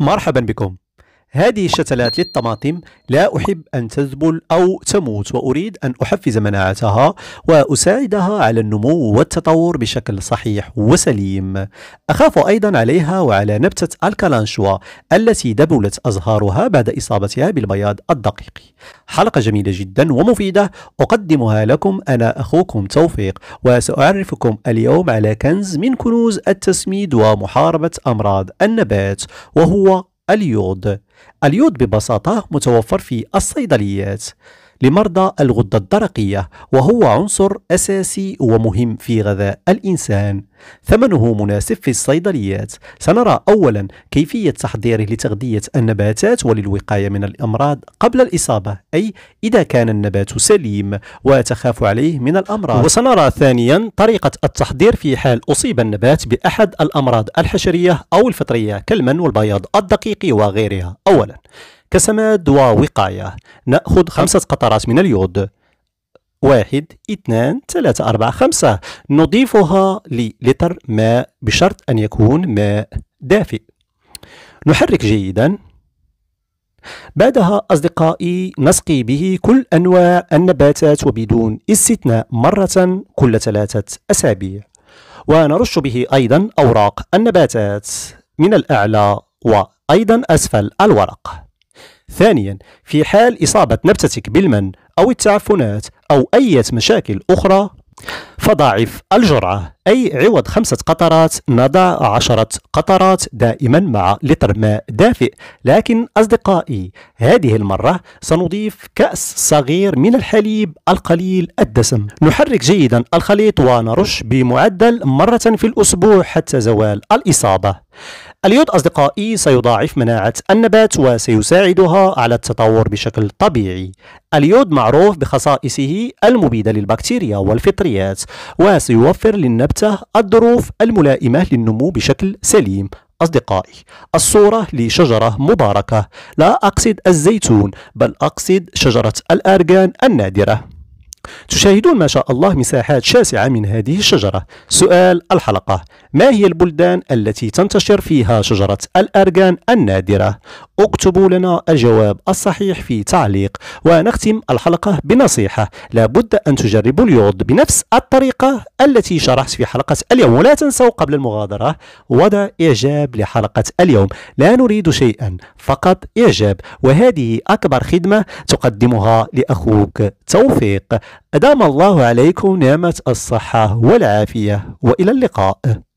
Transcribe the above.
مرحبا بكم هذه الشتلات للطماطم لا أحب أن تذبل أو تموت وأريد أن أحفز مناعتها وأساعدها على النمو والتطور بشكل صحيح وسليم أخاف أيضا عليها وعلى نبتة الكالانشوا التي دبلت أزهارها بعد إصابتها بالبياض الدقيق حلقة جميلة جدا ومفيدة أقدمها لكم أنا أخوكم توفيق وسأعرفكم اليوم على كنز من كنوز التسميد ومحاربة أمراض النبات وهو اليود اليود ببساطة متوفر في الصيدليات لمرضى الغدة الدرقية وهو عنصر أساسي ومهم في غذاء الإنسان ثمنه مناسب في الصيدليات سنرى أولا كيفية تحضيره لتغذية النباتات وللوقاية من الأمراض قبل الإصابة أي إذا كان النبات سليم وتخاف عليه من الأمراض وسنرى ثانيا طريقة التحضير في حال أصيب النبات بأحد الأمراض الحشرية أو الفطرية كالمن والبياض الدقيق وغيرها أولا كسماد ووقاية نأخذ خمسة قطرات من اليود واحد اثنان ثلاثة أربعة خمسة نضيفها للتر ماء بشرط أن يكون ماء دافئ نحرك جيدا بعدها أصدقائي نسقي به كل أنواع النباتات وبدون استثناء مرة كل ثلاثة أسابيع ونرش به أيضا أوراق النباتات من الأعلى وأيضا أسفل الورق ثانيا في حال إصابة نبتتك بالمن أو التعفنات أو أي مشاكل أخرى فضاعف الجرعة أي عوض خمسة قطرات نضع عشرة قطرات دائما مع لتر ماء دافئ لكن أصدقائي هذه المرة سنضيف كأس صغير من الحليب القليل الدسم نحرك جيدا الخليط ونرش بمعدل مرة في الأسبوع حتى زوال الإصابة اليود أصدقائي سيضاعف مناعة النبات وسيساعدها على التطور بشكل طبيعي اليود معروف بخصائصه المبيدة للبكتيريا والفطريات وسيوفر للنبتة الظروف الملائمة للنمو بشكل سليم أصدقائي الصورة لشجرة مباركة لا أقصد الزيتون بل أقصد شجرة الأرجان النادرة تشاهدون ما شاء الله مساحات شاسعة من هذه الشجرة سؤال الحلقة ما هي البلدان التي تنتشر فيها شجرة الأرغان النادرة؟ اكتبوا لنا الجواب الصحيح في تعليق ونختم الحلقة بنصيحة لابد أن تجربوا اليود بنفس الطريقة التي شرحت في حلقة اليوم ولا تنسوا قبل المغادرة وضع إعجاب لحلقة اليوم لا نريد شيئا فقط إعجاب وهذه أكبر خدمة تقدمها لأخوك توفيق أدام الله عليكم نعمة الصحة والعافية وإلى اللقاء